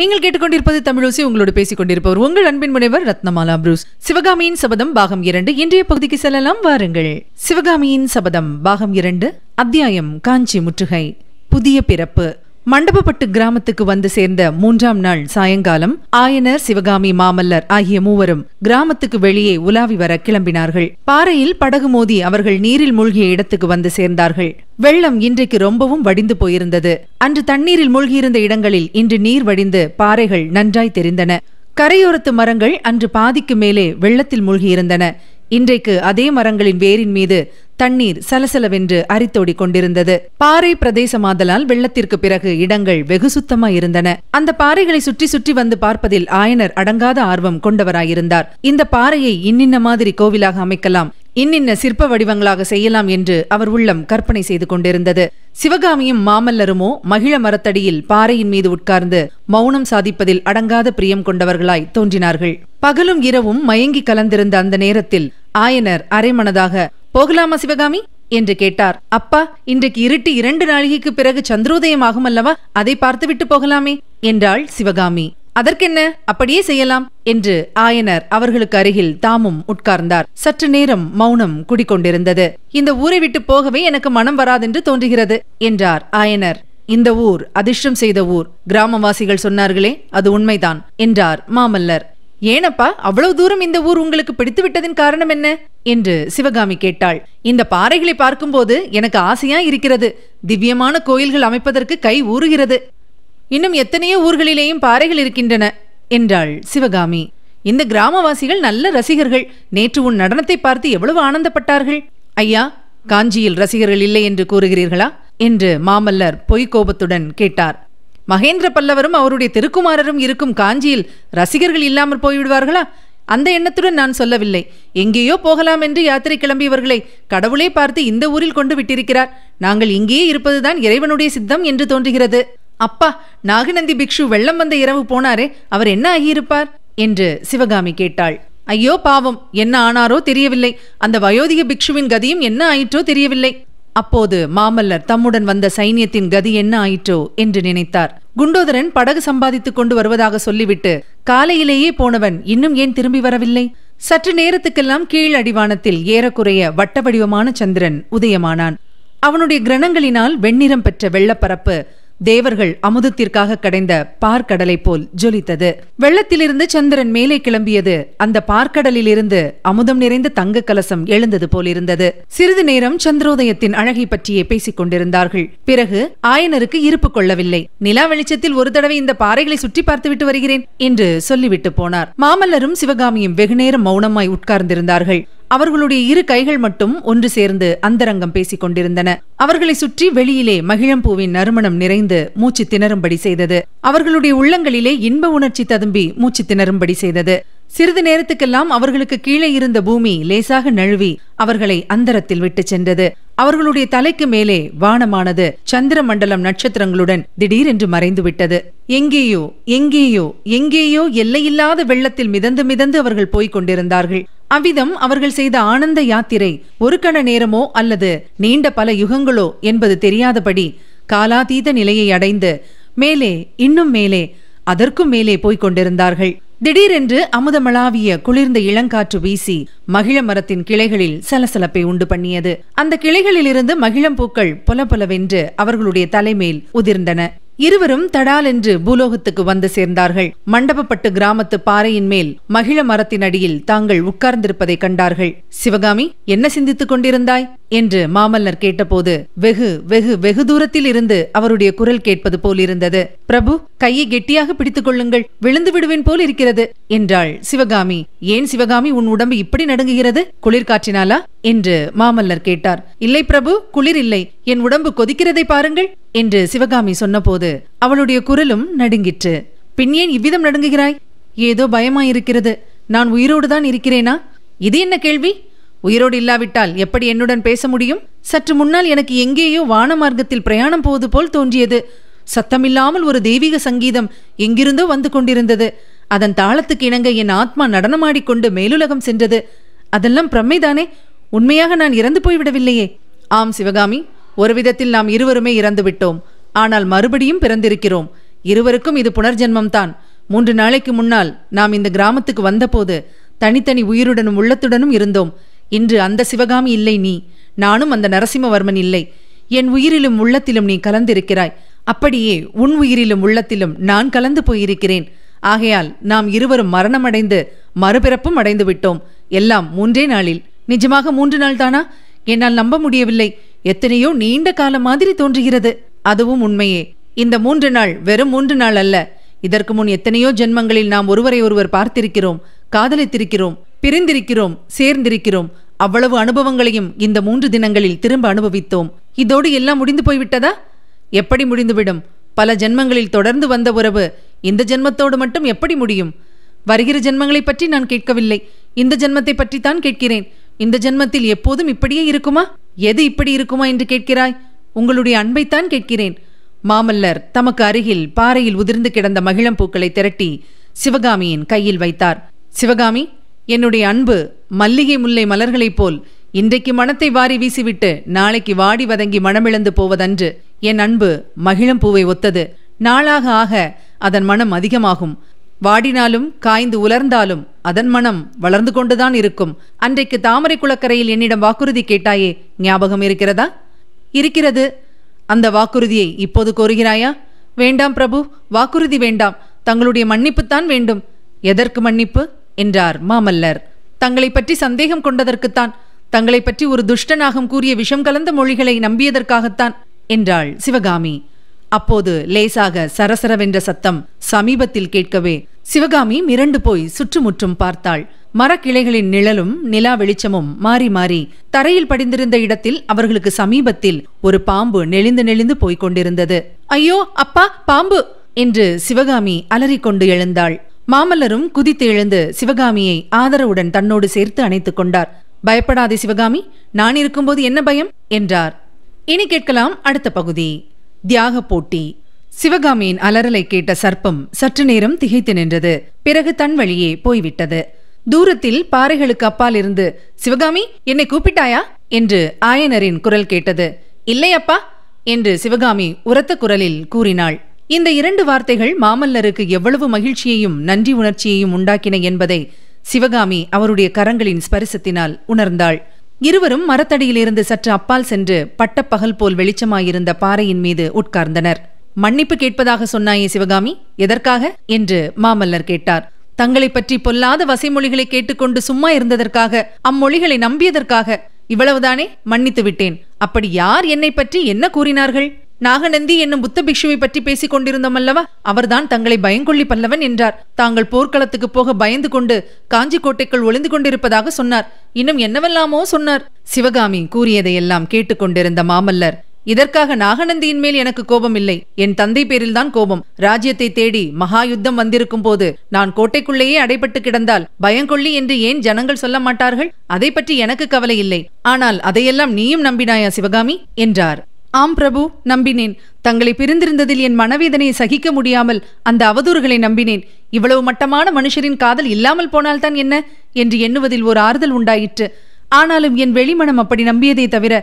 நீங்கள் கேட்டுக்கொண்டிருப்பது தமிழோசி உங்களோடு பேசிக் கொண்டிருப்பவர் உங்கள் அன்பின் முனைவர் ரத்னமாலா புரூஸ் சிவகாமியின் சபதம் பாகம் இரண்டு இன்றைய பகுதிக்கு செல்லலாம் வாருங்கள் சிவகாமியின் சபதம் பாகம் இரண்டு அத்தியாயம் காஞ்சி முற்றுகை புதிய பிறப்பு மண்டபப்பட்டு கிராமத்துக்கு வந்து சேர்ந்த மூன்றாம் நாள் சாயங்காலம் ஆயனர் சிவகாமி மாமல்லர் ஆகிய மூவரும் கிராமத்துக்கு வெளியே உலாவி வர கிளம்பினார்கள் பாறையில் படகு மோதி அவர்கள் நீரில் மூழ்கிய இடத்துக்கு வந்து சேர்ந்தார்கள் வெள்ளம் இன்றைக்கு ரொம்பவும் வடிந்து போயிருந்தது அன்று தண்ணீரில் மூழ்கியிருந்த இடங்களில் இன்று நீர் வடிந்து பாறைகள் நன்றாய் தெரிந்தன கரையோரத்து மரங்கள் அன்று பாதிக்கு மேலே வெள்ளத்தில் மூழ்கியிருந்தன இன்றைக்கு அதே மரங்களின் வேரின் மீது தண்ணீர் சலசலவென்று அரித்தோடி கொண்டிருந்தது பாறை பிரதேசமாதலால் வெள்ளத்திற்கு பிறகு இடங்கள் வெகு சுத்தமா இருந்தன அந்த பாறைகளை சுற்றி சுற்றி வந்து பார்ப்பதில் ஆயனர் அடங்காத ஆர்வம் கொண்டவராயிருந்தார் இந்த பாறையை இன்னின்ன மாதிரி கோவிலாக அமைக்கலாம் இன்னின்ன சிற்ப வடிவங்களாக செய்யலாம் என்று அவர் உள்ளம் கற்பனை செய்து கொண்டிருந்தது சிவகாமியும் மாமல்லருமோ மகிழ மரத்தடியில் பாறையின் மீது உட்கார்ந்து மௌனம் சாதிப்பதில் அடங்காத பிரியம் கொண்டவர்களாய் தோன்றினார்கள் பகலும் இரவும் மயங்கி கலந்திருந்த அந்த நேரத்தில் ஆயனர் அரைமனதாக போகலாமா சிவகாமி என்று கேட்டார் அப்பா இன்றைக்கு இருட்டு இரண்டு நாழிகைக்கு பிறகு சந்திரோதயம் ஆகும் அல்லவா அதை பார்த்துவிட்டு போகலாமே என்றாள் சிவகாமி அதற்கென்ன அப்படியே செய்யலாம் என்று ஆயனர் அவர்களுக்கு அருகில் தாமும் உட்கார்ந்தார் சற்று நேரம் மௌனம் குடிக்கொண்டிருந்தது இந்த ஊரை விட்டு போகவே எனக்கு மனம் வராதென்று தோன்றுகிறது என்றார் ஆயனர் இந்த ஊர் அதிர்ஷ்டம் செய்த ஊர் கிராமவாசிகள் சொன்னார்களே அது உண்மைதான் என்றார் மாமல்லர் ஏனப்பா அவ்வளவு தூரம் இந்த ஊர் உங்களுக்கு பிடித்து விட்டதின் காரணம் என்ன என்று சிவகாமி கேட்டாள் இந்த பாறைகளை பார்க்கும்போது எனக்கு ஆசையா இருக்கிறது திவ்யமான கோயில்கள் அமைப்பதற்கு கை ஊறுகிறது இன்னும் எத்தனையோ ஊர்களிலேயும் பாறைகள் இருக்கின்றன என்றாள் சிவகாமி இந்த கிராமவாசிகள் நல்ல ரசிகர்கள் நேற்று உன் நடனத்தை பார்த்து எவ்வளவு ஆனந்தப்பட்டார்கள் ஐயா காஞ்சியில் ரசிகர்கள் இல்லை என்று கூறுகிறீர்களா என்று மாமல்லர் பொய்க் கோபத்துடன் கேட்டார் மகேந்திர பல்லவரும் அவருடைய திருக்குமாரரும் இருக்கும் காஞ்சியில் ரசிகர்கள் இல்லாமல் போய்விடுவார்களா அந்த எண்ணத்துடன் நான் சொல்லவில்லை எங்கேயோ போகலாம் என்று யாத்திரை கிளம்பியவர்களை கடவுளே பார்த்து இந்த ஊரில் கொண்டு விட்டிருக்கிறார் நாங்கள் இங்கேயே இருப்பதுதான் இறைவனுடைய சித்தம் என்று தோன்றுகிறது அப்பா நாகநந்தி பிக்ஷு வெள்ளம் வந்த இரவு போனாரே அவர் என்ன ஆகியிருப்பார் என்று சிவகாமி கேட்டாள் ஐயோ பாவம் என்ன ஆனாரோ தெரியவில்லை அந்த வயோதிக பிக்ஷுவின் கதியும் என்ன ஆயிற்றோ தெரியவில்லை அப்போது மாமல்லர் தம்முடன் வந்த சைன்யத்தின் கதி என்ன ஆயிற்றோ என்று நினைத்தார் குண்டோதரன் படகு சம்பாதித்துக் கொண்டு வருவதாக சொல்லிவிட்டு காலையிலேயே போனவன் இன்னும் ஏன் திரும்பி வரவில்லை சற்று நேரத்துக்கெல்லாம் கீழ் அடிவானத்தில் ஏறக்குறைய வட்ட வடிவமான சந்திரன் உதயமானான் அவனுடைய கிரணங்களினால் வெண்ணிறம் பெற்ற வெள்ளப்பரப்பு தேவர்கள் அமுதத்திற்காக கடைந்த பார்க்கடலை போல் ஜொலித்தது வெள்ளத்திலிருந்து சந்திரன் மேலே கிளம்பியது அந்த பார்க்கடலிலிருந்து அமுதம் நிறைந்த தங்க கலசம் எழுந்தது போலிருந்தது சிறிது நேரம் சந்திரோதயத்தின் அழகை பற்றியே பேசிக் கொண்டிருந்தார்கள் பிறகு ஆயனருக்கு இருப்பு கொள்ளவில்லை நிலா வெளிச்சத்தில் ஒரு தடவை இந்த பாறைகளை சுற்றி பார்த்துவிட்டு வருகிறேன் என்று சொல்லிவிட்டு போனார் மாமல்லரும் சிவகாமியும் வெகுநேரம் மௌனமாய் உட்கார்ந்திருந்தார்கள் அவர்களுடைய இரு கைகள் மட்டும் ஒன்று சேர்ந்து அந்தரங்கம் பேசிக் கொண்டிருந்தன அவர்களை சுற்றி வெளியிலே மகிழம்பூவின் நறுமணம் நிறைந்து மூச்சு திணறும்படி செய்தது அவர்களுடைய உள்ளங்களிலே இன்ப உணர்ச்சி ததும்பி மூச்சு திணறும்படி செய்தது சிறிது நேரத்துக்கெல்லாம் அவர்களுக்கு கீழே இருந்த பூமி லேசாக நழுவி அவர்களை அந்தரத்தில் விட்டு சென்றது அவர்களுடைய தலைக்கு மேலே வானமானது சந்திர மண்டலம் நட்சத்திரங்களுடன் திடீரென்று மறைந்து விட்டது எங்கேயோ எங்கேயோ எங்கேயோ எல்லையில்லாத வெள்ளத்தில் மிதந்து மிதந்து அவர்கள் போய்க் கொண்டிருந்தார்கள் அவ்விதம் அவர்கள் செய்த ஆனந்த யாத்திரை ஒரு கண நேரமோ அல்லது நீண்ட பல யுகங்களோ என்பது தெரியாதபடி காலாதீத நிலையை அடைந்து மேலே இன்னும் மேலே அதற்கும் மேலே போய்க் கொண்டிருந்தார்கள் திடீரென்று அமுதமளாவிய குளிர்ந்த இளங்காற்று வீசி மகிழ மரத்தின் கிளைகளில் சலசலப்பை உண்டு பண்ணியது அந்த கிளைகளிலிருந்து மகிழம் பூக்கள் பொலபொலவென்று அவர்களுடைய தலைமேல் உதிர்ந்தன இருவரும் தடால் என்று பூலோகத்துக்கு வந்து சேர்ந்தார்கள் மண்டபப்பட்டு கிராமத்து பாறையின் மேல் மகிழ மரத்தின் அடியில் தாங்கள் உட்கார்ந்திருப்பதை கண்டார்கள் சிவகாமி என்ன சிந்தித்துக் கொண்டிருந்தாய் என்று மாமல்லர் கேட்டபோது வெகு வெகு வெகு தூரத்தில் இருந்து அவருடைய குரல் கேட்பது போலிருந்தது பிரபு கையை கெட்டியாக பிடித்துக் கொள்ளுங்கள் விழுந்து விடுவேன் போல் இருக்கிறது என்றாள் சிவகாமி ஏன் சிவகாமி உன் உடம்பு இப்படி நடுங்குகிறது குளிர் காற்றினாலா என்று மாமல்லர் கேட்டார் இல்லை பிரபு குளிர் இல்லை என் உடம்பு கொதிக்கிறதை பாருங்கள் என்று சிவகாமி சொன்னபோது அவளுடைய குரலும் நடுங்கிற்று பின் ஏன் இவ்விதம் நடுங்குகிறாய் ஏதோ பயமாயிருக்கிறது நான் உயிரோடு தான் இருக்கிறேனா இது என்ன கேள்வி உயிரோடு இல்லாவிட்டால் எப்படி என்னுடன் பேச முடியும் சற்று முன்னால் எனக்கு எங்கேயோ வான மார்க்கத்தில் பிரயாணம் போவது போல் தோன்றியது சத்தமில்லாமல் ஒரு தெய்வீக சங்கீதம் எங்கிருந்தோ வந்து கொண்டிருந்தது அதன் தாளத்துக்கு இணங்க என் ஆத்மா நடனமாடிக்கொண்டு மேலுலகம் சென்றது அதெல்லாம் பிரம்மைதானே உண்மையாக நான் இறந்து போய்விடவில்லையே ஆம் சிவகாமி ஒரு விதத்தில் நாம் இருவருமே இறந்து விட்டோம் ஆனால் மறுபடியும் பிறந்திருக்கிறோம் இருவருக்கும் இது புனர்ஜென்மம்தான் மூன்று நாளைக்கு முன்னால் நாம் இந்த கிராமத்துக்கு வந்தபோது தனித்தனி உயிருடனும் உள்ளத்துடனும் இருந்தோம் இன்று அந்த சிவகாமி இல்லை நீ நானும் அந்த நரசிம்மவர்மன் இல்லை என் உயிரிலும் உள்ளத்திலும் நீ கலந்திருக்கிறாய் அப்படியே உன் உயிரிலும் உள்ளத்திலும் நான் கலந்து போயிருக்கிறேன் ஆகையால் நாம் இருவரும் மரணமடைந்து மறுபிறப்பும் அடைந்து விட்டோம் எல்லாம் மூன்றே நாளில் நிஜமாக மூன்று நாள் தானா என்னால் நம்ப முடியவில்லை எத்தனையோ நீண்ட காலம் மாதிரி தோன்றுகிறது அதுவும் உண்மையே இந்த மூன்று நாள் வெறும் மூன்று நாள் அல்ல இதற்கு முன் எத்தனையோ ஜென்மங்களில் நாம் ஒருவரை ஒருவர் பார்த்திருக்கிறோம் காதலித்திருக்கிறோம் பிரிந்திருக்கிறோம் சேர்ந்திருக்கிறோம் அவ்வளவு அனுபவங்களையும் இந்த மூன்று தினங்களில் திரும்ப அனுபவித்தோம் இதோடு எல்லாம் முடிந்து போய்விட்டதா எப்படி முடிந்துவிடும் பல ஜென்மங்களில் தொடர்ந்து வந்த உறவு இந்த ஜென்மத்தோடு மட்டும் எப்படி முடியும் வருகிற ஜென்மங்களை பற்றி நான் கேட்கவில்லை இந்த ஜென்மத்தை பற்றித்தான் கேட்கிறேன் இந்த ஜென்மத்தில் எப்போதும் இப்படியே இருக்குமா எது இப்படி இருக்குமா என்று கேட்கிறாய் உங்களுடைய அன்பைத்தான் கேட்கிறேன் மாமல்லர் தமக்கு அருகில் பாறையில் உதிர்ந்து கிடந்த மகிழம் பூக்களை திரட்டி சிவகாமியின் கையில் வைத்தார் சிவகாமி என்னுடைய அன்பு மல்லிகை முல்லை மலர்களைப் போல் இன்றைக்கு மனத்தை வாரி வீசிவிட்டு நாளைக்கு வாடி வதங்கி மனமிழந்து போவதன்று என் அன்பு மகிழம் பூவை ஒத்தது நாளாக ஆக அதன் மனம் அதிகமாகும் வாடினாலும் காய்ந்து உலர்ந்தாலும் அதன் மனம் வளர்ந்து கொண்டுதான் இருக்கும் அன்றைக்கு தாமரை குளக்கரையில் என்னிடம் வாக்குறுதி கேட்டாயே ஞாபகம் இருக்கிறதா இருக்கிறது அந்த வாக்குறுதியை இப்போது கோருகிறாயா வேண்டாம் பிரபு வாக்குறுதி வேண்டாம் தங்களுடைய மன்னிப்புத்தான் வேண்டும் எதற்கு மன்னிப்பு என்றார் மாமல்லர் தங்களை பற்றி சந்தேகம் கொண்டதற்குத்தான் தங்களை பற்றி ஒரு துஷ்டனாகம் கூறிய விஷம் கலந்த மொழிகளை நம்பியதற்காகத்தான் என்றாள் சிவகாமி அப்போது லேசாக சரசரவென்ற சத்தம் சமீபத்தில் கேட்கவே சிவகாமி மிரண்டு போய் சுற்றுமுற்றும் பார்த்தாள் மரக்கிளைகளின் நிழலும் நிலா வெளிச்சமும் மாறி மாறி தரையில் படிந்திருந்த இடத்தில் அவர்களுக்கு சமீபத்தில் ஒரு பாம்பு நெளிந்து நெளிந்து போய்க் கொண்டிருந்தது ஐயோ அப்பா பாம்பு என்று சிவகாமி அலறிக்கொண்டு எழுந்தாள் மாமல்லரும் குதித்து எழுந்து சிவகாமியை ஆதரவுடன் தன்னோடு சேர்த்து அணைத்துக் கொண்டார் பயப்படாதே சிவகாமி நான் இருக்கும்போது என்ன பயம் என்றார் இனி கேட்கலாம் அடுத்த பகுதி தியாக போட்டி சிவகாமியின் அலறலை கேட்ட சர்ப்பம் சற்று நேரம் திகைத்து நின்றது பிறகு தன் வழியே போய்விட்டது தூரத்தில் பாறைகளுக்கு அப்பால் இருந்து சிவகாமி என்னை கூப்பிட்டாயா என்று ஆயனரின் குரல் கேட்டது இல்லை அப்பா என்று சிவகாமி உரத்த குரலில் கூறினாள் இந்த இரண்டு வார்த்தைகள் மாமல்லருக்கு எவ்வளவு மகிழ்ச்சியையும் நன்றி உணர்ச்சியையும் உண்டாக்கின என்பதை சிவகாமி அவருடைய கரங்களின் ஸ்பரிசத்தினால் உணர்ந்தாள் இருவரும் மரத்தடியிலிருந்து சற்று அப்பால் சென்று பட்டப்பகல் போல் வெளிச்சமாயிருந்த பாறையின் மீது உட்கார்ந்தனர் மன்னிப்பு கேட்பதாக சொன்னாயே சிவகாமி எதற்காக என்று மாமல்லர் கேட்டார் தங்களை பற்றி பொல்லாத வசைமொழிகளை கேட்டுக்கொண்டு சும்மா இருந்ததற்காக அம்மொழிகளை நம்பியதற்காக இவ்வளவுதானே மன்னித்து விட்டேன் அப்படி யார் என்னை பற்றி என்ன கூறினார்கள் நாகநந்தி என்னும் புத்த பிக்ஷுவை பற்றி பேசிக் கொண்டிருந்தோம் அல்லவா அவர்தான் தங்களை பயங்கொள்ளி பல்லவன் என்றார் தாங்கள் போர்க்களத்துக்கு போக பயந்து கொண்டு காஞ்சி கோட்டைக்குள் ஒளிந்து கொண்டிருப்பதாக சொன்னார் இன்னும் என்னவெல்லாமோ சொன்னார் சிவகாமி கூறியதையெல்லாம் கேட்டுக்கொண்டிருந்த மாமல்லர் இதற்காக நாகநந்தியின் மேல் எனக்கு கோபம் இல்லை என் தந்தை பேரில்தான் கோபம் ராஜ்யத்தை தேடி மகா யுத்தம் வந்திருக்கும் போது நான் கோட்டைக்குள்ளேயே அடைபட்டு கிடந்தால் பயங்கொள்ளி என்று ஏன் ஜனங்கள் சொல்ல மாட்டார்கள் அதை பற்றி எனக்கு கவலை இல்லை ஆனால் அதையெல்லாம் நீயும் நம்பினாயா சிவகாமி என்றார் ஆம் பிரபு நம்பினேன் தங்களை பிரிந்திருந்ததில் என் மனவேதனையை சகிக்க முடியாமல் அந்த அவதூறுகளை நம்பினேன் இவ்வளவு மட்டமான மனுஷரின் காதல் இல்லாமல் போனால்தான் என்ன என்று எண்ணுவதில் ஒரு ஆறுதல் உண்டாயிற்று ஆனாலும் என் வெளிமனம் அப்படி நம்பியதே தவிர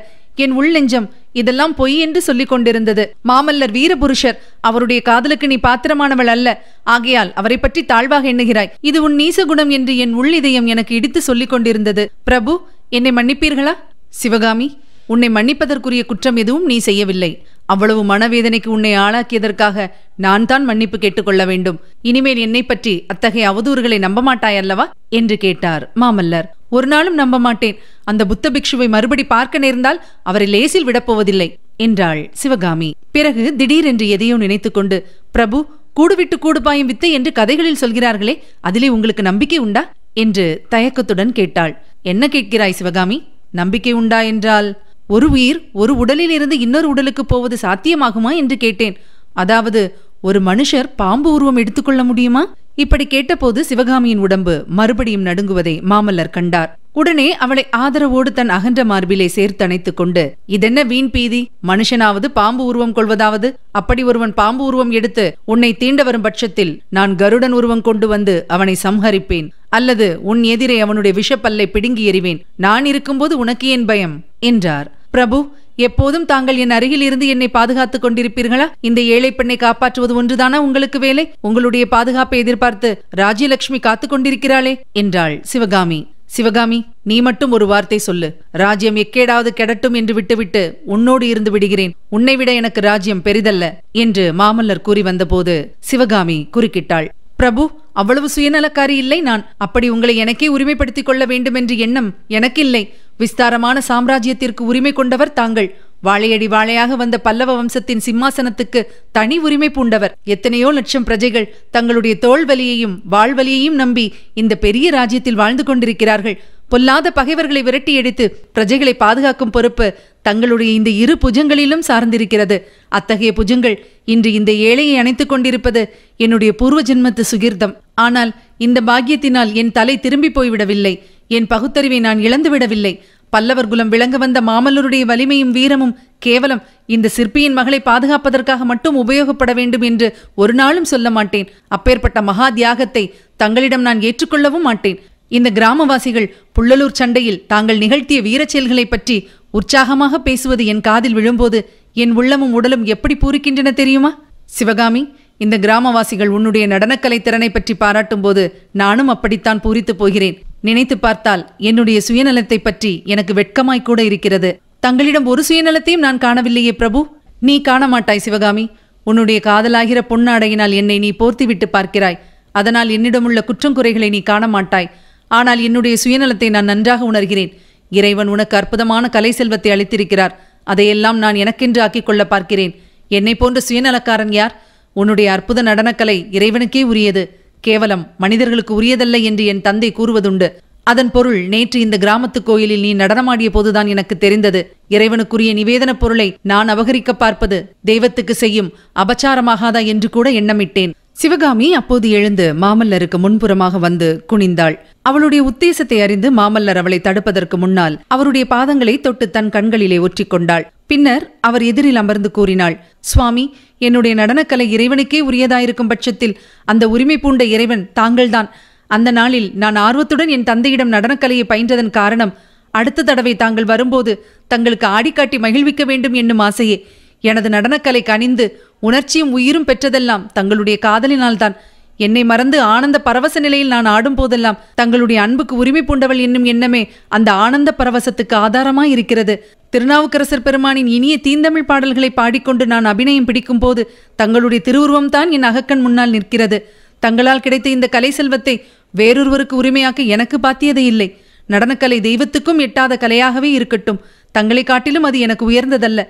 என் உள்நெஞ்சம் இதெல்லாம் பொய் என்று சொல்லிக் கொண்டிருந்தது மாமல்லர் வீரபுருஷர் அவருடைய காதலுக்கு நீ பாத்திரமானவள் அல்ல ஆகையால் அவரை பற்றி தாழ்வாக எண்ணுகிறாய் இது உன் நீச குணம் என்று என் உள் இதயம் எனக்கு இடித்து சொல்லிக் கொண்டிருந்தது பிரபு என்னை மன்னிப்பீர்களா சிவகாமி உன்னை மன்னிப்பதற்குரிய குற்றம் எதுவும் நீ செய்யவில்லை அவ்வளவு மனவேதனைக்கு உன்னை ஆளாக்கியதற்காக நான் தான் மன்னிப்பு கேட்டுக்கொள்ள வேண்டும் இனிமேல் என்னை பற்றி அத்தகைய அவதூறுகளை நம்ப மாட்டாயல்லவா அல்லவா என்று கேட்டார் மாமல்லர் ஒரு நாளும் நம்ப மாட்டேன் அந்த புத்த பிக்ஷுவை மறுபடி பார்க்க நேர்ந்தால் அவரை லேசில் விடப்போவதில்லை என்றாள் சிவகாமி பிறகு திடீரென்று எதையோ நினைத்துக்கொண்டு பிரபு கூடுவிட்டு கூடு பாயும் வித்தை என்று கதைகளில் சொல்கிறார்களே அதிலே உங்களுக்கு நம்பிக்கை உண்டா என்று தயக்கத்துடன் கேட்டாள் என்ன கேட்கிறாய் சிவகாமி நம்பிக்கை உண்டா என்றால் ஒரு உயிர் ஒரு உடலிலிருந்து இன்னொரு உடலுக்கு போவது சாத்தியமாகுமா என்று கேட்டேன் அதாவது ஒரு மனுஷர் பாம்பு உருவம் எடுத்துக்கொள்ள முடியுமா இப்படி கேட்டபோது சிவகாமியின் உடம்பு மறுபடியும் நடுங்குவதை மாமல்லர் கண்டார் உடனே அவளை ஆதரவோடு தன் அகன்ற மார்பிலே சேர்த்தணைத்துக் கொண்டு இதென்ன வீண் பீதி மனுஷனாவது பாம்பு உருவம் கொள்வதாவது அப்படி ஒருவன் பாம்பு உருவம் எடுத்து உன்னை தீண்ட வரும் பட்சத்தில் நான் கருடன் உருவம் கொண்டு வந்து அவனை சம்ஹரிப்பேன் அல்லது உன் எதிரே அவனுடைய விஷப்பல்லை பிடுங்கி எறிவேன் நான் இருக்கும்போது உனக்கு ஏன் பயம் என்றார் பிரபு எப்போதும் தாங்கள் என் அருகில் இருந்து என்னை பாதுகாத்துக் கொண்டிருப்பீர்களா இந்த ஏழை பெண்ணை காப்பாற்றுவது ஒன்றுதானா உங்களுக்கு வேலை உங்களுடைய பாதுகாப்பை எதிர்பார்த்து ராஜ்யலட்சுமி காத்துக் கொண்டிருக்கிறாளே என்றாள் சிவகாமி சிவகாமி நீ மட்டும் ஒரு வார்த்தை சொல்லு ராஜ்யம் எக்கேடாவது கெடட்டும் என்று விட்டுவிட்டு உன்னோடு இருந்து விடுகிறேன் உன்னை விட எனக்கு ராஜ்யம் பெரிதல்ல என்று மாமல்லர் கூறி வந்தபோது சிவகாமி குறுக்கிட்டாள் பிரபு அவ்வளவு சுயநலக்காரி இல்லை நான் அப்படி உங்களை எனக்கே உரிமைப்படுத்திக் கொள்ள வேண்டும் என்று எண்ணம் எனக்கில்லை விஸ்தாரமான சாம்ராஜ்யத்திற்கு உரிமை கொண்டவர் தாங்கள் வாழையடி வாழையாக வந்த பல்லவ வம்சத்தின் சிம்மாசனத்துக்கு தனி உரிமை பூண்டவர் எத்தனையோ லட்சம் பிரஜைகள் தங்களுடைய தோல்வலியையும் வாழ்வலியையும் நம்பி இந்த பெரிய ராஜ்யத்தில் வாழ்ந்து கொண்டிருக்கிறார்கள் பொல்லாத பகைவர்களை விரட்டி எடுத்து பிரஜைகளை பாதுகாக்கும் பொறுப்பு தங்களுடைய இந்த இரு புஜங்களிலும் சார்ந்திருக்கிறது அத்தகைய புஜங்கள் இன்று இந்த ஏழையை அணைத்துக் கொண்டிருப்பது என்னுடைய பூர்வ ஜென்மத்து சுகிர்தம் ஆனால் இந்த பாக்கியத்தினால் என் தலை திரும்பி போய்விடவில்லை என் பகுத்தறிவை நான் இழந்துவிடவில்லை பல்லவர் குலம் விளங்க வந்த மாமல்லருடைய வலிமையும் வீரமும் கேவலம் இந்த சிற்பியின் மகளை பாதுகாப்பதற்காக மட்டும் உபயோகப்பட வேண்டும் என்று ஒரு நாளும் சொல்ல மாட்டேன் அப்பேற்பட்ட மகா தியாகத்தை தங்களிடம் நான் ஏற்றுக்கொள்ளவும் மாட்டேன் இந்த கிராமவாசிகள் புள்ளலூர் சண்டையில் தாங்கள் நிகழ்த்திய வீரச் செயல்களை பற்றி உற்சாகமாக பேசுவது என் காதில் விழும்போது என் உள்ளமும் உடலும் எப்படி பூரிக்கின்றன தெரியுமா சிவகாமி இந்த கிராமவாசிகள் உன்னுடைய நடனக்கலை திறனை பற்றி பாராட்டும் போது நானும் அப்படித்தான் பூரித்து போகிறேன் நினைத்து பார்த்தால் என்னுடைய சுயநலத்தை பற்றி எனக்கு வெட்கமாய் கூட இருக்கிறது தங்களிடம் ஒரு சுயநலத்தையும் நான் காணவில்லையே பிரபு நீ காண மாட்டாய் சிவகாமி உன்னுடைய காதலாகிற பொன்னாடையினால் என்னை நீ போர்த்திவிட்டு பார்க்கிறாய் அதனால் என்னிடமுள்ள குற்றம் குறைகளை நீ காண மாட்டாய் ஆனால் என்னுடைய சுயநலத்தை நான் நன்றாக உணர்கிறேன் இறைவன் உனக்கு அற்புதமான கலை செல்வத்தை அளித்திருக்கிறார் அதையெல்லாம் நான் எனக்கென்று ஆக்கிக் கொள்ள பார்க்கிறேன் என்னை போன்ற சுயநலக்காரன் யார் உன்னுடைய அற்புத நடனக்கலை இறைவனுக்கே உரியது கேவலம் மனிதர்களுக்கு உரியதல்ல என்று என் தந்தை கூறுவதுண்டு அதன் பொருள் நேற்று இந்த கிராமத்து கோயிலில் நீ நடனமாடிய போதுதான் எனக்கு தெரிந்தது இறைவனுக்குரிய நிவேதனப் பொருளை நான் அபகரிக்க பார்ப்பது தெய்வத்துக்கு செய்யும் அபச்சாரமாகாதா என்று கூட எண்ணமிட்டேன் சிவகாமி அப்போது எழுந்து மாமல்லருக்கு முன்புறமாக வந்து குனிந்தாள் அவளுடைய உத்தேசத்தை அறிந்து மாமல்லர் அவளை தடுப்பதற்கு முன்னால் அவருடைய பாதங்களை தொட்டு தன் கண்களிலே ஒற்றிக்கொண்டாள் பின்னர் அவர் எதிரில் அமர்ந்து கூறினாள் சுவாமி என்னுடைய நடனக்கலை இறைவனுக்கே உரியதாயிருக்கும் பட்சத்தில் அந்த உரிமை பூண்ட இறைவன் தாங்கள்தான் அந்த நாளில் நான் ஆர்வத்துடன் என் தந்தையிடம் நடனக்கலையை பயின்றதன் காரணம் அடுத்த தடவை தாங்கள் வரும்போது தங்களுக்கு ஆடிக்காட்டி மகிழ்விக்க வேண்டும் என்னும் ஆசையே எனது நடனக்கலை கனிந்து உணர்ச்சியும் உயிரும் பெற்றதெல்லாம் தங்களுடைய காதலினால்தான் என்னை மறந்து ஆனந்த பரவச நிலையில் நான் ஆடும் போதெல்லாம் தங்களுடைய அன்புக்கு உரிமை பூண்டவள் என்னும் எண்ணமே அந்த ஆனந்த பரவசத்துக்கு ஆதாரமாய் இருக்கிறது திருநாவுக்கரசர் பெருமானின் இனிய தீந்தமிழ் பாடல்களை பாடிக்கொண்டு நான் அபிநயம் பிடிக்கும் போது தங்களுடைய திருவுருவம்தான் என் அகக்கண் முன்னால் நிற்கிறது தங்களால் கிடைத்த இந்த கலை செல்வத்தை வேறொருவருக்கு உரிமையாக்க எனக்கு பாத்தியதே இல்லை நடனக்கலை தெய்வத்துக்கும் எட்டாத கலையாகவே இருக்கட்டும் தங்களை காட்டிலும் அது எனக்கு உயர்ந்ததல்ல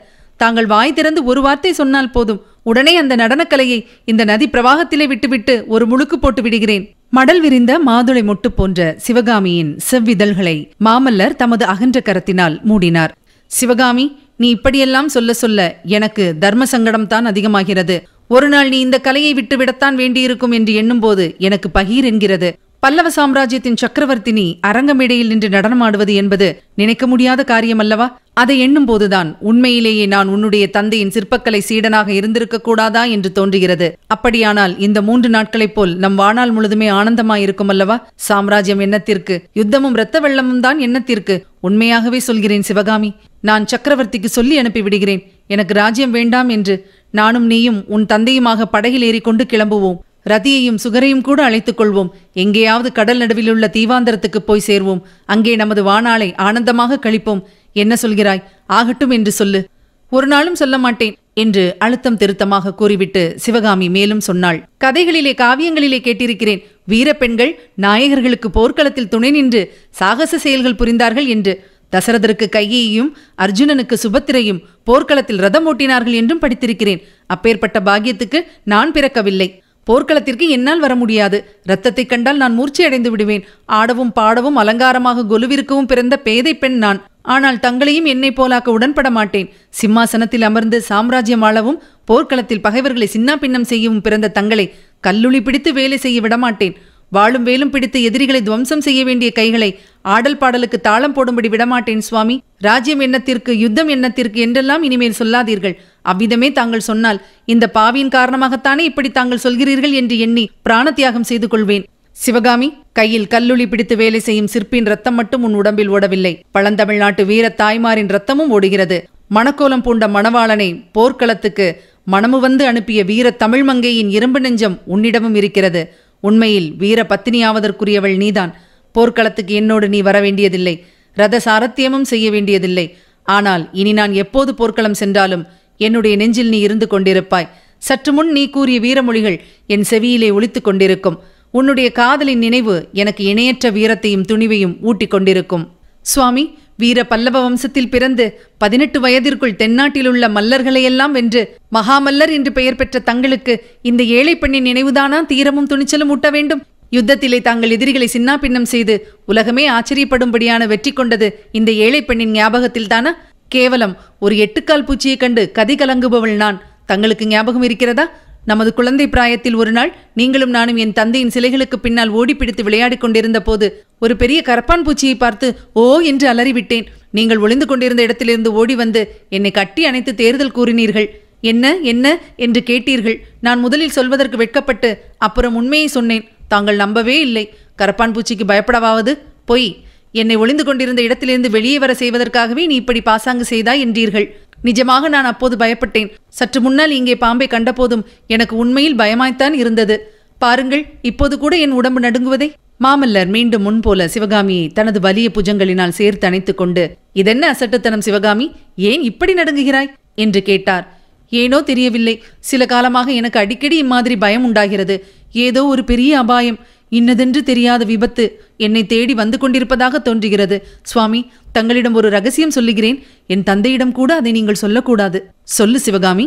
தாங்கள் வாய் திறந்து ஒரு வார்த்தை சொன்னால் போதும் உடனே அந்த நடனக்கலையை இந்த நதி பிரவாகத்திலே விட்டுவிட்டு ஒரு முழுக்கு போட்டு விடுகிறேன் மடல் விரிந்த மாதுளை மொட்டு போன்ற சிவகாமியின் செவ்விதழ்களை மாமல்லர் தமது அகன்ற கரத்தினால் மூடினார் சிவகாமி நீ இப்படியெல்லாம் சொல்ல சொல்ல எனக்கு தர்ம சங்கடம் தான் அதிகமாகிறது ஒரு நாள் நீ இந்த கலையை விட்டுவிடத்தான் வேண்டியிருக்கும் என்று எண்ணும்போது எனக்கு பகீர் என்கிறது பல்லவ சாம்ராஜ்யத்தின் சக்கரவர்த்தினி அரங்கமேடையில் நின்று நடனமாடுவது என்பது நினைக்க முடியாத காரியம் அல்லவா அதை எண்ணும்போதுதான் உண்மையிலேயே நான் உன்னுடைய தந்தையின் சிற்பக்கலை சீடனாக இருந்திருக்க கூடாதா என்று தோன்றுகிறது அப்படியானால் இந்த மூன்று நாட்களைப் போல் நம் வாழ்நாள் முழுதுமே ஆனந்தமாயிருக்கும் அல்லவா சாம்ராஜ்யம் எண்ணத்திற்கு யுத்தமும் இரத்த வெள்ளமும் தான் எண்ணத்திற்கு உண்மையாகவே சொல்கிறேன் சிவகாமி நான் சக்கரவர்த்திக்கு சொல்லி அனுப்பி விடுகிறேன் எனக்கு ராஜ்யம் வேண்டாம் என்று நானும் நீயும் உன் தந்தையுமாக படகில் ஏறிக்கொண்டு கிளம்புவோம் ரதியையும் சுகரையும் கூட அழைத்துக் கொள்வோம் எங்கேயாவது கடல் நடுவிலுள்ள தீவாந்தரத்துக்கு போய் சேர்வோம் அங்கே நமது வானாளை ஆனந்தமாக கழிப்போம் என்ன சொல்கிறாய் ஆகட்டும் என்று சொல்லு ஒரு நாளும் சொல்ல மாட்டேன் என்று அழுத்தம் திருத்தமாக கூறிவிட்டு சிவகாமி மேலும் சொன்னாள் கதைகளிலே காவியங்களிலே கேட்டிருக்கிறேன் வீர பெண்கள் நாயகர்களுக்கு போர்க்களத்தில் துணை நின்று சாகச செயல்கள் புரிந்தார்கள் என்று தசரதருக்கு கையையும் அர்ஜுனனுக்கு சுபத்திரையும் போர்க்களத்தில் ரதம் ஓட்டினார்கள் என்றும் படித்திருக்கிறேன் அப்பேற்பட்ட பாகியத்துக்கு நான் பிறக்கவில்லை போர்க்களத்திற்கு என்னால் வர முடியாது ரத்தத்தை கண்டால் நான் மூர்ச்சி அடைந்து விடுவேன் ஆடவும் பாடவும் அலங்காரமாக கொலுவிற்கவும் பிறந்த பேதை பெண் நான் ஆனால் தங்களையும் என்னை போலாக்க உடன்பட மாட்டேன் சிம்மாசனத்தில் அமர்ந்து சாம்ராஜ்யம் ஆளவும் போர்க்களத்தில் பகைவர்களை சின்னா பின்னம் செய்யவும் பிறந்த தங்களை கல்லுளி பிடித்து வேலை செய்ய விடமாட்டேன் வாழும் வேலும் பிடித்து எதிரிகளை துவம்சம் செய்ய வேண்டிய கைகளை ஆடல் பாடலுக்கு தாளம் போடும்படி விடமாட்டேன் சுவாமி ராஜ்யம் எண்ணத்திற்கு யுத்தம் எண்ணத்திற்கு என்றெல்லாம் இனிமேல் சொல்லாதீர்கள் அவ்விதமே தாங்கள் சொன்னால் இந்த பாவியின் காரணமாகத்தானே இப்படி தாங்கள் சொல்கிறீர்கள் என்று எண்ணி பிராண தியாகம் செய்து கொள்வேன் சிவகாமி கையில் கல்லுளி பிடித்து வேலை செய்யும் சிற்பியின் ரத்தம் மட்டும் உன் உடம்பில் ஓடவில்லை பழந்தமிழ்நாட்டு வீர தாய்மாரின் ரத்தமும் ஓடுகிறது மணக்கோலம் பூண்ட மணவாளனை போர்க்களத்துக்கு மனமு வந்து அனுப்பிய வீர தமிழ் மங்கையின் இரும்பு நெஞ்சம் உன்னிடமும் இருக்கிறது உண்மையில் வீர பத்தினியாவதற்குரியவள் நீதான் போர்க்களத்துக்கு என்னோடு நீ வர வேண்டியதில்லை ரத சாரத்தியமும் செய்ய வேண்டியதில்லை ஆனால் இனி நான் எப்போது போர்க்களம் சென்றாலும் என்னுடைய நெஞ்சில் நீ இருந்து கொண்டிருப்பாய் சற்று முன் நீ கூறிய வீரமொழிகள் என் செவியிலே ஒழித்துக் கொண்டிருக்கும் உன்னுடைய காதலின் நினைவு எனக்கு இணையற்ற வீரத்தையும் துணிவையும் ஊட்டிக் கொண்டிருக்கும் சுவாமி வீர பல்லவ வம்சத்தில் பிறந்து பதினெட்டு வயதிற்குள் தென்னாட்டிலுள்ள மல்லர்களையெல்லாம் வென்று மகாமல்லர் என்று பெயர் பெற்ற தங்களுக்கு இந்த ஏழை பெண்ணின் நினைவுதானா தீரமும் துணிச்சலும் ஊட்ட வேண்டும் யுத்தத்திலே தாங்கள் எதிரிகளை சின்னாபின்னம் செய்து உலகமே ஆச்சரியப்படும்படியான வெற்றி கொண்டது இந்த ஏழை பெண்ணின் ஞாபகத்தில் தானா கேவலம் ஒரு எட்டுக்கால் பூச்சியைக் கண்டு கதி கலங்குபவள் நான் தங்களுக்கு ஞாபகம் இருக்கிறதா நமது குழந்தை பிராயத்தில் ஒரு நாள் நீங்களும் நானும் என் தந்தையின் சிலைகளுக்கு பின்னால் ஓடிப்பிடித்து விளையாடிக் கொண்டிருந்த போது ஒரு பெரிய கரப்பான் பூச்சியை பார்த்து ஓ என்று அலறிவிட்டேன் நீங்கள் ஒளிந்து கொண்டிருந்த இடத்திலிருந்து ஓடி வந்து என்னை கட்டி அணைத்து தேர்தல் கூறினீர்கள் என்ன என்ன என்று கேட்டீர்கள் நான் முதலில் சொல்வதற்கு வெட்கப்பட்டு அப்புறம் உண்மையை சொன்னேன் தாங்கள் நம்பவே இல்லை கரப்பான் பூச்சிக்கு பயப்படவாவது பொய் என்னை ஒளிந்து கொண்டிருந்த இடத்திலிருந்து வெளியே வர செய்வதற்காகவே நீ இப்படி பாசாங்கு செய்தாய் என்றீர்கள் நிஜமாக நான் அப்போது பயப்பட்டேன் சற்று முன்னால் இங்கே பாம்பை கண்டபோதும் எனக்கு உண்மையில் பயமாய்த்தான் இருந்தது பாருங்கள் இப்போது கூட என் உடம்பு நடுங்குவதை மாமல்லர் மீண்டும் முன்போல சிவகாமியை தனது வலிய புஜங்களினால் சேர்த்து அணைத்துக் கொண்டு இதென்ன அசட்டுத்தனம் சிவகாமி ஏன் இப்படி நடுங்குகிறாய் என்று கேட்டார் ஏனோ தெரியவில்லை சில காலமாக எனக்கு அடிக்கடி இம்மாதிரி பயம் உண்டாகிறது ஏதோ ஒரு பெரிய அபாயம் இன்னதென்று தெரியாத விபத்து என்னை தேடி வந்து கொண்டிருப்பதாக தோன்றுகிறது சுவாமி தங்களிடம் ஒரு ரகசியம் சொல்லுகிறேன் என் தந்தையிடம் கூட அதை நீங்கள் சொல்லக்கூடாது சொல்லு சிவகாமி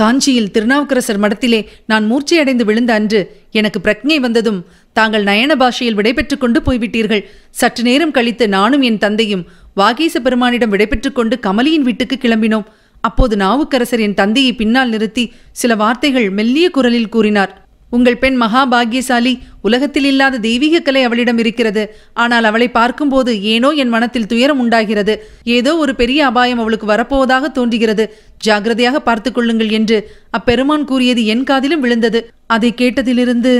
காஞ்சியில் திருநாவுக்கரசர் மடத்திலே நான் மூர்ச்சையடைந்து விழுந்த அன்று எனக்கு பிரக்ஞை வந்ததும் தாங்கள் நயன பாஷையில் விடைபெற்று கொண்டு போய்விட்டீர்கள் சற்று நேரம் கழித்து நானும் என் தந்தையும் வாகீச பெருமானிடம் விடைபெற்று கொண்டு கமலியின் வீட்டுக்கு கிளம்பினோம் அப்போது நாவுக்கரசர் என் தந்தையை பின்னால் நிறுத்தி சில வார்த்தைகள் மெல்லிய குரலில் கூறினார் உங்கள் பெண் மகாபாகியசாலி உலகத்தில் இல்லாத தெய்வீக கலை அவளிடம் இருக்கிறது ஆனால் அவளை பார்க்கும்போது ஏனோ என் மனத்தில் துயரம் உண்டாகிறது ஏதோ ஒரு பெரிய அபாயம் அவளுக்கு வரப்போவதாக தோன்றுகிறது ஜாகிரதையாக பார்த்துக் கொள்ளுங்கள் என்று அப்பெருமான் கூறியது என் காதிலும் விழுந்தது அதை கேட்டதிலிருந்து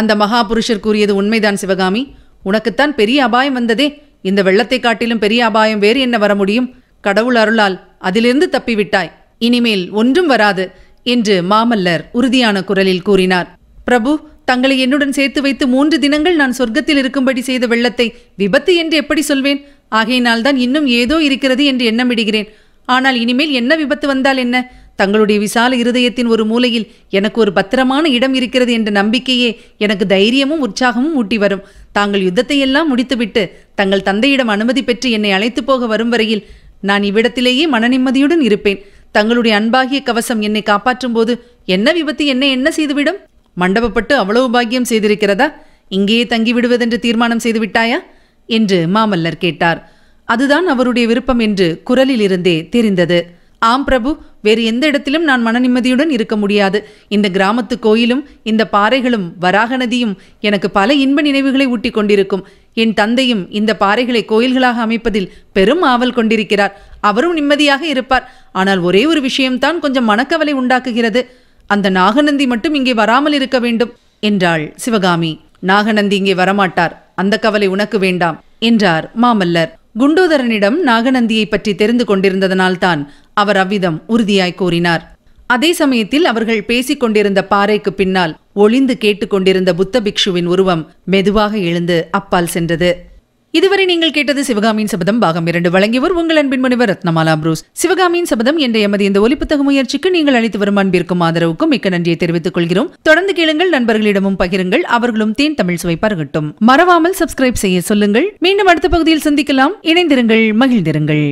அந்த மகாபுருஷர் கூறியது உண்மைதான் சிவகாமி உனக்குத்தான் பெரிய அபாயம் வந்ததே இந்த வெள்ளத்தை காட்டிலும் பெரிய அபாயம் வேறு என்ன வர முடியும் கடவுள் அருளால் அதிலிருந்து தப்பிவிட்டாய் இனிமேல் ஒன்றும் வராது என்று மாமல்லர் உறுதியான குரலில் கூறினார் பிரபு தங்களை என்னுடன் சேர்த்து வைத்து மூன்று தினங்கள் நான் சொர்க்கத்தில் இருக்கும்படி செய்த வெள்ளத்தை விபத்து என்று எப்படி சொல்வேன் ஆகையினால் தான் இன்னும் ஏதோ இருக்கிறது என்று எண்ணமிடுகிறேன் ஆனால் இனிமேல் என்ன விபத்து வந்தால் என்ன தங்களுடைய விசால இருதயத்தின் ஒரு மூலையில் எனக்கு ஒரு பத்திரமான இடம் இருக்கிறது என்ற நம்பிக்கையே எனக்கு தைரியமும் உற்சாகமும் ஊட்டி வரும் தாங்கள் யுத்தத்தை எல்லாம் முடித்துவிட்டு தங்கள் தந்தையிடம் அனுமதி பெற்று என்னை அழைத்து போக வரும் வரையில் நான் இவ்விடத்திலேயே மனநிம்மதியுடன் இருப்பேன் தங்களுடைய அன்பாகிய கவசம் என்னை காப்பாற்றும் போது என்ன விபத்து என்னை என்ன செய்துவிடும் மண்டபப்பட்டு அவ்வளவு பாக்கியம் செய்திருக்கிறதா இங்கேயே தங்கி விடுவதென்று தீர்மானம் செய்து விட்டாயா என்று மாமல்லர் கேட்டார் அதுதான் அவருடைய விருப்பம் என்று குரலில் இருந்தே தெரிந்தது ஆம் பிரபு வேறு எந்த இடத்திலும் நான் மன நிம்மதியுடன் இருக்க முடியாது இந்த கிராமத்து கோயிலும் இந்த பாறைகளும் வராக நதியும் எனக்கு பல இன்ப நினைவுகளை ஊட்டி கொண்டிருக்கும் என் தந்தையும் இந்த பாறைகளை கோயில்களாக அமைப்பதில் பெரும் ஆவல் கொண்டிருக்கிறார் அவரும் நிம்மதியாக இருப்பார் ஆனால் ஒரே ஒரு விஷயம்தான் கொஞ்சம் மனக்கவலை உண்டாக்குகிறது அந்த நாகநந்தி மட்டும் இங்கே வராமல் இருக்க வேண்டும் என்றாள் சிவகாமி நாகநந்தி இங்கே வரமாட்டார் அந்த கவலை உனக்கு வேண்டாம் என்றார் மாமல்லர் குண்டோதரனிடம் நாகநந்தியை பற்றி தெரிந்து கொண்டிருந்ததனால்தான் அவர் அவ்விதம் உறுதியாய் கூறினார் அதே சமயத்தில் அவர்கள் பேசிக் கொண்டிருந்த பாறைக்கு பின்னால் ஒளிந்து கேட்டுக்கொண்டிருந்த புத்த பிக்ஷுவின் உருவம் மெதுவாக எழுந்து அப்பால் சென்றது இதுவரை நீங்கள் கேட்டது சிவகாமியின் சபதம் பாகம் இரண்டு வழங்கியவர் உங்கள் அன்பின் முனைவர் ரத்னமாலா புரூஸ் சிவகாமியின் சபதம் என்ற எமது இந்த ஒலிப்புத்தக முயற்சிக்கு நீங்கள் அளித்து வரும் அன்பிற்கும் ஆதரவுக்கும் மிக்க நன்றியை தெரிவித்துக் கொள்கிறோம் தொடர்ந்து கேளுங்கள் நண்பர்களிடமும் பகிருங்கள் அவர்களும் தேன் தமிழ் சுவை பருகட்டும் மறவாமல் சப்ஸ்கிரைப் செய்ய சொல்லுங்கள் மீண்டும் அடுத்த பகுதியில் சந்திக்கலாம் இணைந்திருங்கள் மகிழ்ந்திருங்கள்